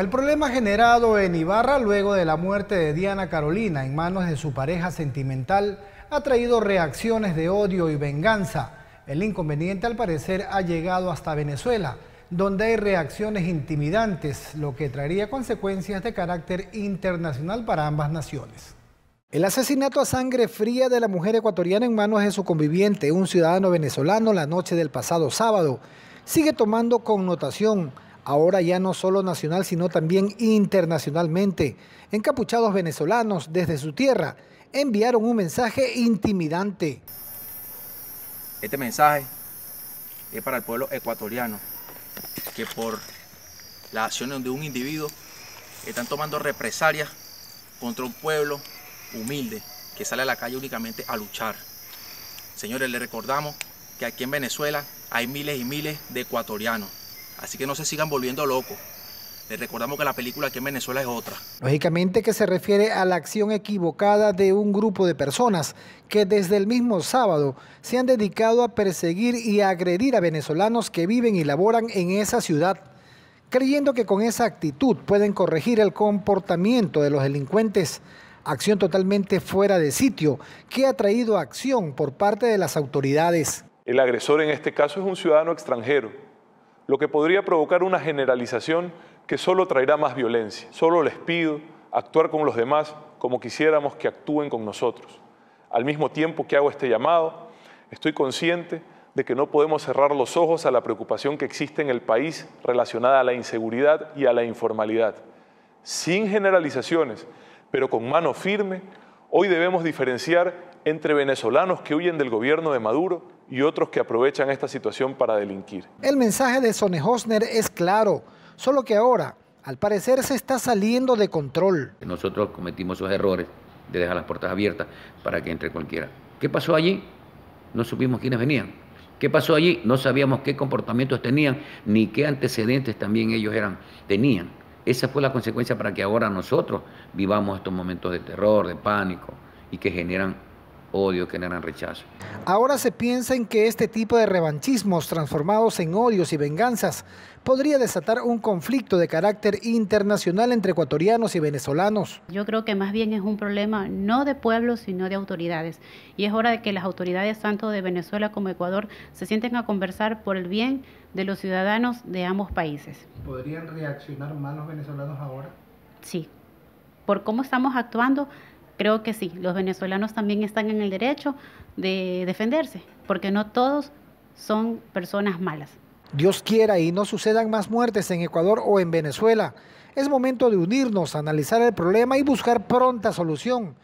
El problema generado en Ibarra luego de la muerte de Diana Carolina en manos de su pareja sentimental ha traído reacciones de odio y venganza. El inconveniente al parecer ha llegado hasta Venezuela, donde hay reacciones intimidantes, lo que traería consecuencias de carácter internacional para ambas naciones. El asesinato a sangre fría de la mujer ecuatoriana en manos de su conviviente, un ciudadano venezolano, la noche del pasado sábado, sigue tomando connotación ahora ya no solo nacional, sino también internacionalmente. Encapuchados venezolanos desde su tierra enviaron un mensaje intimidante. Este mensaje es para el pueblo ecuatoriano, que por las acciones de un individuo están tomando represalias contra un pueblo humilde que sale a la calle únicamente a luchar. Señores, les recordamos que aquí en Venezuela hay miles y miles de ecuatorianos Así que no se sigan volviendo locos. Les recordamos que la película aquí en Venezuela es otra. Lógicamente que se refiere a la acción equivocada de un grupo de personas que desde el mismo sábado se han dedicado a perseguir y agredir a venezolanos que viven y laboran en esa ciudad, creyendo que con esa actitud pueden corregir el comportamiento de los delincuentes. Acción totalmente fuera de sitio que ha traído acción por parte de las autoridades. El agresor en este caso es un ciudadano extranjero lo que podría provocar una generalización que solo traerá más violencia. Solo les pido actuar con los demás como quisiéramos que actúen con nosotros. Al mismo tiempo que hago este llamado, estoy consciente de que no podemos cerrar los ojos a la preocupación que existe en el país relacionada a la inseguridad y a la informalidad. Sin generalizaciones, pero con mano firme, Hoy debemos diferenciar entre venezolanos que huyen del gobierno de Maduro y otros que aprovechan esta situación para delinquir. El mensaje de Hosner es claro, solo que ahora, al parecer, se está saliendo de control. Nosotros cometimos esos errores de dejar las puertas abiertas para que entre cualquiera. ¿Qué pasó allí? No supimos quiénes venían. ¿Qué pasó allí? No sabíamos qué comportamientos tenían ni qué antecedentes también ellos eran, tenían. Esa fue la consecuencia para que ahora nosotros vivamos estos momentos de terror, de pánico y que generan odio, que eran rechazo. Ahora se piensa en que este tipo de revanchismos transformados en odios y venganzas podría desatar un conflicto de carácter internacional entre ecuatorianos y venezolanos. Yo creo que más bien es un problema no de pueblos, sino de autoridades. Y es hora de que las autoridades, tanto de Venezuela como Ecuador, se sienten a conversar por el bien de los ciudadanos de ambos países. ¿Podrían reaccionar mal los venezolanos ahora? Sí. Por cómo estamos actuando, creo que sí, los venezolanos también están en el derecho de defenderse, porque no todos son personas malas. Dios quiera y no sucedan más muertes en Ecuador o en Venezuela. Es momento de unirnos, analizar el problema y buscar pronta solución.